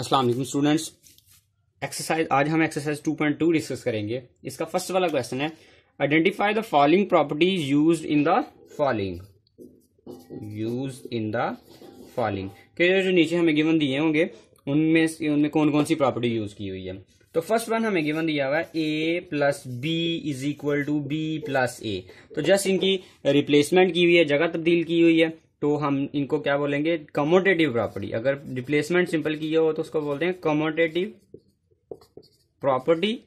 असला students exercise आज हम एक्सरसाइज 2.2 डिस्कस करेंगे इसका फर्स्ट वाला क्वेश्चन है identify the following properties use in the following use in the following के जो नीचे हमें गिवन दिए होंगे उनमें उनमें कौन कौन सी प्रॉपर्टी यूज की हुई है तो फर्स्ट वन हमें गिवन दिया हुआ है A plus B is equal to B plus A तो जस्ट इनकी रिप्लेसमेंट की हुई है जगह तब्दील की हुई है तो हम इनको क्या बोलेंगे कमोटेटिव प्रॉपर्टी अगर रिप्लेसमेंट सिंपल की हो तो उसको बोलते हैं कमोटेटिव प्रॉपर्टी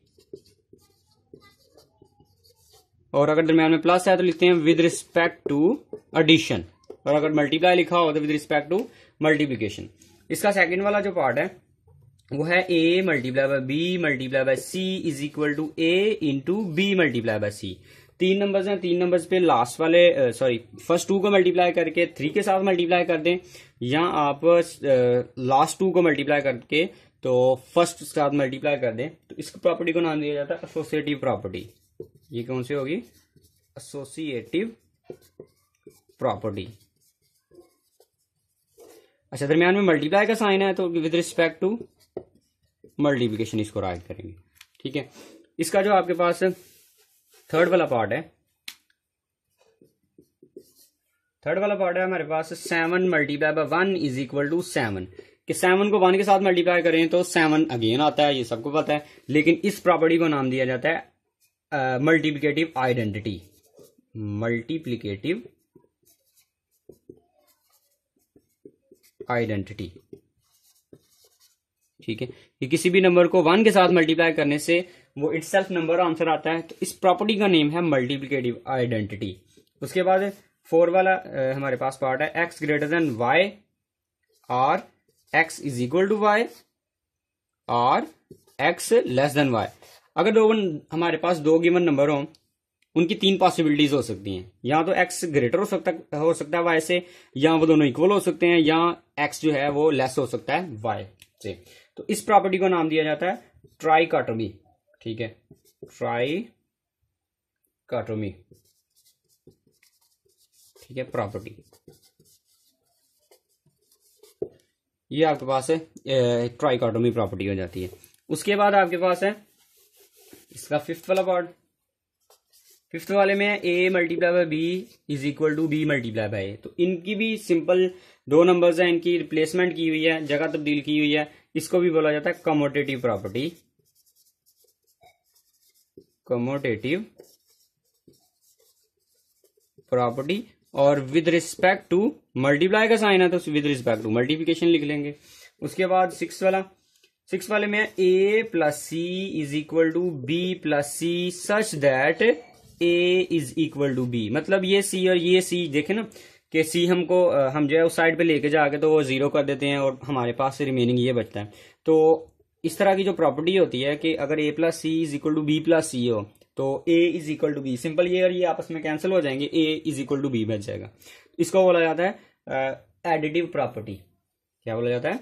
और अगर दरम्यान में प्लस है तो लिखते हैं विद रिस्पेक्ट टू एडिशन और अगर मल्टीप्लाई लिखा हो तो विद रिस्पेक्ट टू मल्टीप्लीकेशन इसका सेकंड वाला जो पार्ट है वो है A multiply by B multiply by C is equal to A into B multiply by C तीन नंबर्स हैं तीन नंबर्स पे लास्ट वाले सॉरी फर्स्ट टू को मल्टीप्लाई करके थ्री के साथ मल्टीप्लाई कर दें या आप लास्ट टू को मल्टीप्लाई करके तो फर्स्ट के साथ मल्टीप्लाई कर दें तो इस प्रॉपर्टी को नाम दिया जाता है एसोसिएटिव प्रॉपर्टी ये कौन सी होगी एसोसिएटिव प्रॉपर्टी अच्छा दरमियान में मल्टीप्लाई का साइन है तो विद रिस्पेक्ट टू मल्टीप्लीकेशन इसको राइट करेंगे ठीक है इसका जो आपके पास थर्ड वाला पार्ट है थर्ड वाला पार्ट है हमारे पास seven multiply by one is equal to seven कि सेवन को वन के साथ मल्टीप्लाई करें तो सेवन अगेन आता है ये सबको पता है लेकिन इस प्रॉपर्टी को नाम दिया जाता है मल्टीप्लीकेटिव आइडेंटिटी मल्टीप्लीकेटिव आइडेंटिटी ठीक है कि किसी भी नंबर को वन के साथ मल्टीप्लाई करने से वो इट नंबर आंसर आता है तो इस प्रॉपर्टी का नेम है मल्टीप्लीकेटिव आइडेंटिटी उसके बाद फोर वाला आ, हमारे पास पार्ट है X greater than Y or X is equal to Y or X less than Y अगर दो हमारे पास दो गिवन नंबर हो उनकी तीन पॉसिबिलिटीज हो सकती हैं या तो एक्स ग्रेटर हो सकता हो सकता है वाई से या वो दोनों इक्वल हो सकते हैं या एक्स जो है वो लेस हो सकता है वाई से तो इस प्रॉपर्टी को नाम दिया जाता है ट्राईकाटोमी ठीक है काटोमी ठीक है प्रॉपर्टी ये आपके पास है ट्राइकॉटोमी प्रॉपर्टी हो जाती है उसके बाद आपके पास है इसका फिफ्थ वाला पार्ट फिफ्थ वाले में A multiply by B is equal to B multiply by A तो इनकी भी सिंपल दो नंबर्स हैं इनकी रिप्लेसमेंट की हुई है जगह तब्दील की हुई है इसको भी बोला जाता है कमोटेटिव प्रॉपर्टी कमोटेटिव प्रॉपर्टी और विद रिस्पेक्ट टू मल्टीप्लाई का साइन है तो विद रिस्पेक्ट टू मल्टीप्लीकेशन लिख लेंगे उसके बाद सिक्स वाला सिक्स वाले में A plus C is equal to B plus C such that A is equal to B मतलब ये सी और ये सी देखे ना कि सी हमको हम जो है उस साइड पे लेके जाके तो वो ज़ीरो कर देते हैं और हमारे पास रिमेनिंग ये बचता है तो इस तरह की जो प्रॉपर्टी होती है कि अगर A plus C is equal to B plus C हो तो A is equal to B simple ये और ये आपस में कैंसिल हो जाएंगे A is equal to B बच जाएगा इसको बोला जाता है एडिटिव प्रॉपर्टी क्या बोला जाता है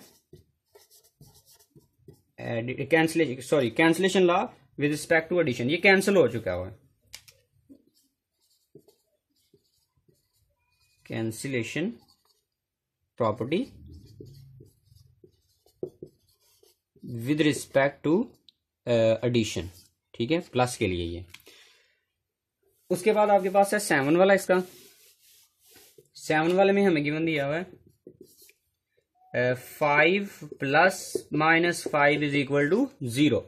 cancellation sorry cancellation law with respect to addition ये कैंसिल हो चुका हुआ है cancellation property with respect to addition ठीक है प्लस के लिए ये उसके बाद आपके पास है सेवन वाला इसका सेवन वाले में हमें गिवन दिया हुआ है five plus minus five is equal to zero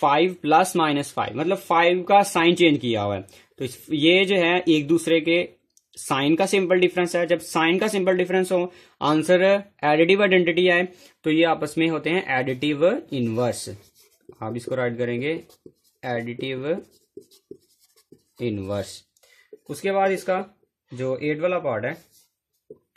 five plus minus five मतलब फाइव का साइन चेंज किया हुआ है तो ये जो है एक दूसरे के साइन का सिंपल डिफरेंस है जब साइन का सिंपल डिफरेंस हो आंसर एडिटिव आइडेंटिटी आए तो ये आपस में होते हैं एडिटिव इनवर्स आप इसको राइट करेंगे एडिटिव इनवर्स उसके बाद इसका जो एट वाला पार्ट है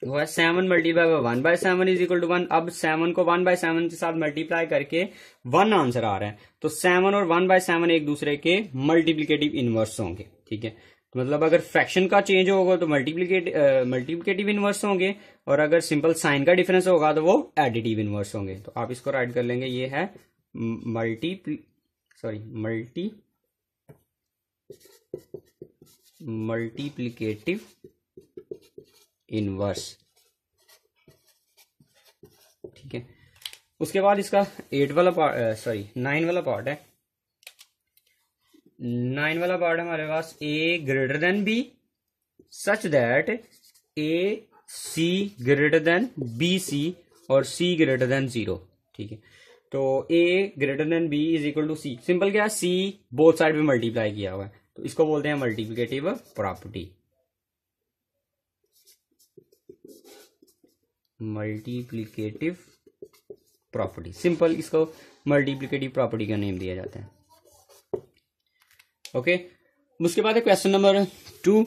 वो है seven multiply by one by seven is equal to one अब सेवन को वन बाय सेवन के साथ मल्टीप्लाई करके वन आंसर आ रहा है तो सेवन और वन बाय सेवन एक दूसरे के मल्टीप्लीकेटिव इनवर्स होंगे ठीक है तो मतलब अगर फ्रैक्शन का चेंज होगा तो मल्टीप्लीकेट मल्टीप्लीकेटिव इनवर्स होंगे और अगर सिंपल साइन का डिफरेंस होगा तो वो एडिटिव इनवर्स होंगे तो आप इसको राइट कर लेंगे ये है multi sorry multi multiplicative inverse ठीक है उसके बाद इसका एट वाला पार्ट सॉरी नाइन वाला पार्ट है नाइन वाला पार्ट हमारे पास A greater than B such that A C greater than B C और सी ग्रेटर देन जीरो ठीक है तो A greater than B is equal to C simple क्या सी बोथ साइड में मल्टीप्लाई किया हुआ है तो इसको बोलते हैं multiplicative property multiplicative property simple इसको मल्टीप्लीकेटिव प्रॉपर्टी का नेम दिया जाता है ओके उसके बाद है question number two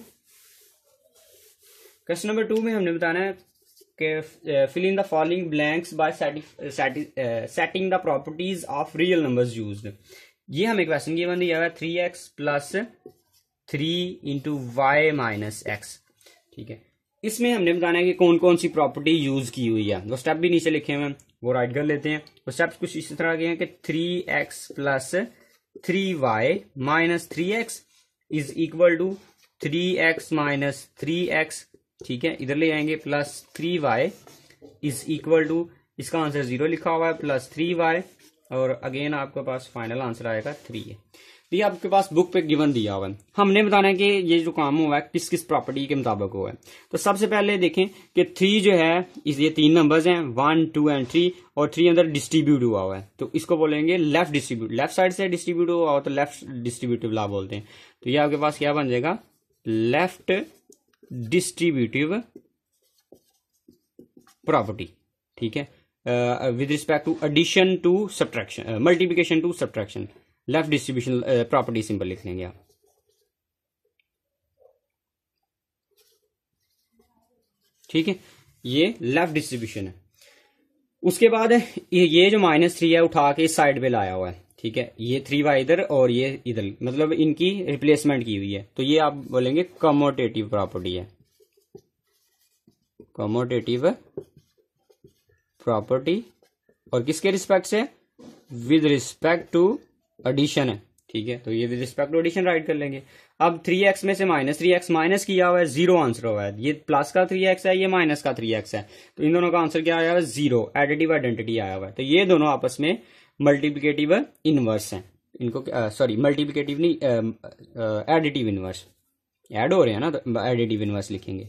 question number two में हमने बताना है कि fill in the following blanks by setting the properties of real numbers used ये हमें क्वेश्चन गिवन दिया है three X plus three into Y minus X ठीक है इसमें हमने बताना है कि कौन कौन सी प्रॉपर्टी यूज की हुई है वो स्टेप भी नीचे लिखे हुए हैं वो राइट कर लेते हैं वो स्टेप कुछ इस तरह के हैं कि three X plus three Y minus three X is equal to three X minus three X ठीक है इधर ले आएंगे plus three Y is equal to इसका आंसर जीरो लिखा हुआ है प्लस थ्री वाई और अगेन आपके पास फाइनल आंसर आएगा थ्री है ये आपके पास बुक पे गिवन दिया हुआ है हमने बताना है कि ये जो काम हुआ है किस किस प्रॉपर्टी के मुताबिक हुआ है तो सबसे पहले देखें कि थ्री जो है इस ये तीन नंबर्स हैं वन टू एंड थ्री और थ्री अंदर डिस्ट्रीब्यूट हुआ हुआ है तो इसको बोलेंगे लेफ्ट डिस्ट्रीब्यूट लेफ्ट साइड से डिस्ट्रीब्यूट हुआ हो तो लेफ्ट डिस्ट्रीब्यूटिव लॉ बोलते हैं तो ये आपके पास क्या बन जाएगा लेफ्ट डिस्ट्रीब्यूटिव प्रॉपर्टी ठीक है with respect to addition to subtraction multiplication to subtraction left distribution property simple लिख लेंगे आप ठीक है ये लेफ्ट डिस्ट्रीब्यूशन है उसके बाद ये जो माइनस थ्री है उठा के इस साइड पे लाया हुआ है ठीक है ये थ्री वाई इधर और ये इधर मतलब इनकी रिप्लेसमेंट की हुई है तो ये आप बोलेंगे कमोटेटिव प्रॉपर्टी है कमोटेटिव प्रॉपर्टी और किसके रिस्पेक्ट से विद रिस्पेक्ट टू एडिशन है ठीक है तो ये with respect to addition right कर लेंगे अब थ्री एक्स में से माइनस थ्री एक्स माइनस किया हुआ है जीरो आंसर हुआ है ये प्लस का थ्री एक्स है ये माइनस का थ्री एक्स है तो इन दोनों का आंसर क्या आया हुआ है जीरो एडिटिव आइडेंटिटी आया हुआ है तो ये दोनों आपस में मल्टीप्लीकेटिव इनवर्स है इनको सॉरी मल्टीप्लीकेटिव नहीं एडिटिव इनवर्स एड हो रहे हैं ना तो एडिटिव इनवर्स लिखेंगे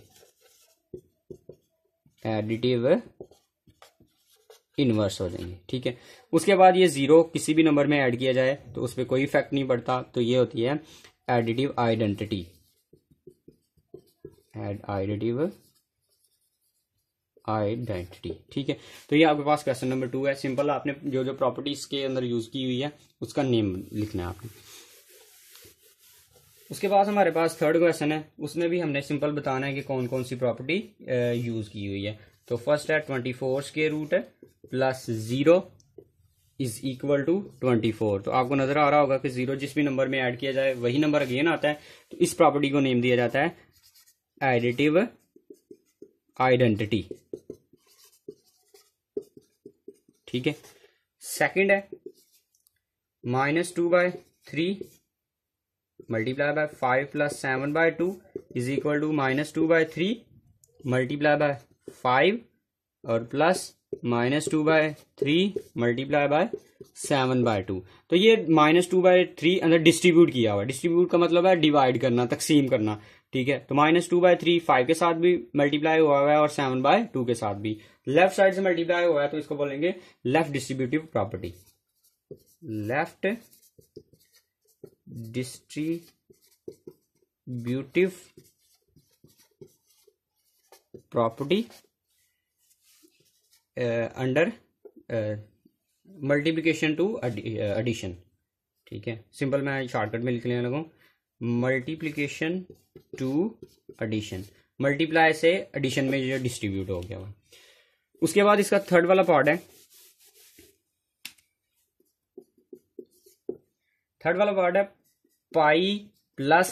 एडिटिव इन्वर्स हो जाएंगे ठीक है उसके बाद ये जीरो किसी भी नंबर में ऐड किया जाए तो उस पर कोई इफेक्ट नहीं पड़ता तो ये होती है एडिटिव आइडेंटिटी आइडेंटिव आइडेंटिटी ठीक है तो ये आपके पास क्वेश्चन नंबर टू है सिंपल आपने जो जो प्रॉपर्टीज के अंदर यूज की हुई है उसका नेम लिखना है आपने उसके बाद हमारे पास थर्ड क्वेश्चन है उसमें भी हमने सिंपल बताना है कि कौन कौन सी प्रॉपर्टी यूज की हुई है तो फर्स्ट है ट्वेंटी फोर के रूट है plus zero is equal to twenty four तो आपको नजर आ रहा होगा कि जीरो जिस भी नंबर में ऐड किया जाए वही नंबर अगेन आता है तो इस प्रॉपर्टी को नेम दिया जाता है एडिटिव आइडेंटिटी ठीक है सेकंड है minus two by three multiply by five plus seven by two is equal to minus two by three multiply by five और plus minus two by three multiply by seven by two तो ये minus two by three अंदर distribute किया हुआ distribute का मतलब है divide करना तकसीम करना ठीक है तो minus two by three five के साथ भी मल्टीप्लाई हुआ हुआ है और सेवन बाय टू के साथ भी लेफ्ट साइड से मल्टीप्लाई हुआ है तो इसको बोलेंगे left distributive property left distributive property under multiplication to addition ठीक है सिंपल मैं शॉर्टकट में लिख लेने लगा मल्टीप्लीकेशन टू एडिशन मल्टीप्लाई से एडिशन में जो डिस्ट्रीब्यूट हो गया वहां उसके बाद इसका थर्ड वाला पार्ट है थर्ड वाला पार्ट है pi plus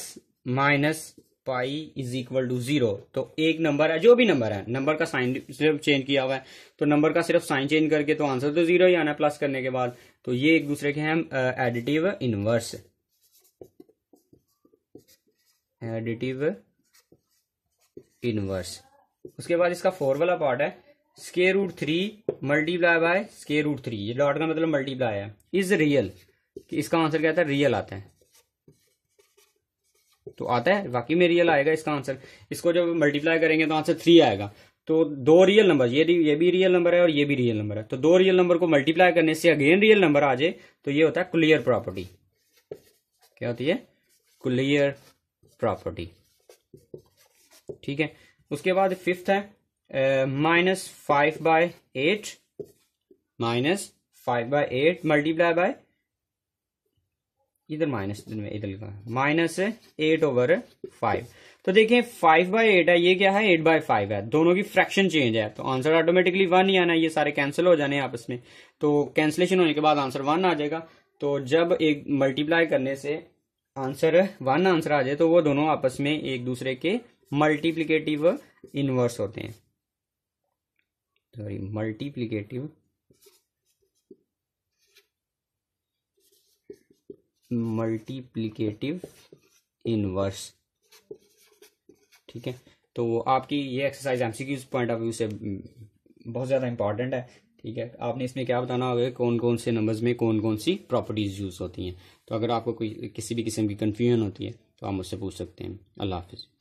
minus pi is equal to zero तो एक नंबर है जो भी नंबर है नंबर का साइन सिर्फ चेंज किया हुआ है तो नंबर का सिर्फ साइन चेंज करके तो आंसर तो जीरो ही आना प्लस करने के बाद तो ये एक दूसरे के हैं एडिटिव इनवर्स एडिटिव इनवर्स उसके बाद इसका फोर वाला पार्ट है square root three multiply by square root three ये डॉट का मतलब मल्टीप्लाई है इज रियल इसका आंसर क्या था रियल आता है तो आता है बाकी में रियल आएगा इसका आंसर इसको जब मल्टीप्लाई करेंगे तो आंसर थ्री आएगा तो दो रियल नंबर ये ये भी रियल नंबर है और ये भी रियल नंबर है तो दो रियल नंबर को मल्टीप्लाई करने से अगेन रियल नंबर आ जाए तो ये होता है क्लियर प्रॉपर्टी क्या होती है क्लियर प्रॉपर्टी ठीक है उसके बाद फिफ्थ है minus five by eight minus five by eight multiply by इधर माइनस इधर में इधर लिखा माइनस एट ओवर फाइव तो देखिए फाइव बाई एट है ये क्या है एट बाय फाइव है दोनों की फ्रैक्शन चेंज है तो आंसर ऑटोमेटिकली वन ही आना ये सारे कैंसिल हो जाने आपस में तो कैंसिलेशन होने के बाद आंसर वन आ जाएगा तो जब एक मल्टीप्लाई करने से आंसर वन आंसर आ जाए तो वो दोनों आपस में एक दूसरे के मल्टीप्लीकेटिव इनवर्स होते हैं सॉरी मल्टीप्लीकेटिव मल्टीप्लीकेटिव इनवर्स ठीक है तो आपकी ये exercise MCQs point of view से हम्म, बहुत ज़्यादा इंपॉर्टेंट है ठीक है आपने इसमें क्या बताना होगा कौन कौन से नंबर्स में कौन कौन सी प्रॉपर्टीज़ यूज़ होती हैं तो अगर आपको कोई किसी भी किस्म की कन्फ्यूजन होती है तो आप मुझसे पूछ सकते हैं अल्लाह हाफिज़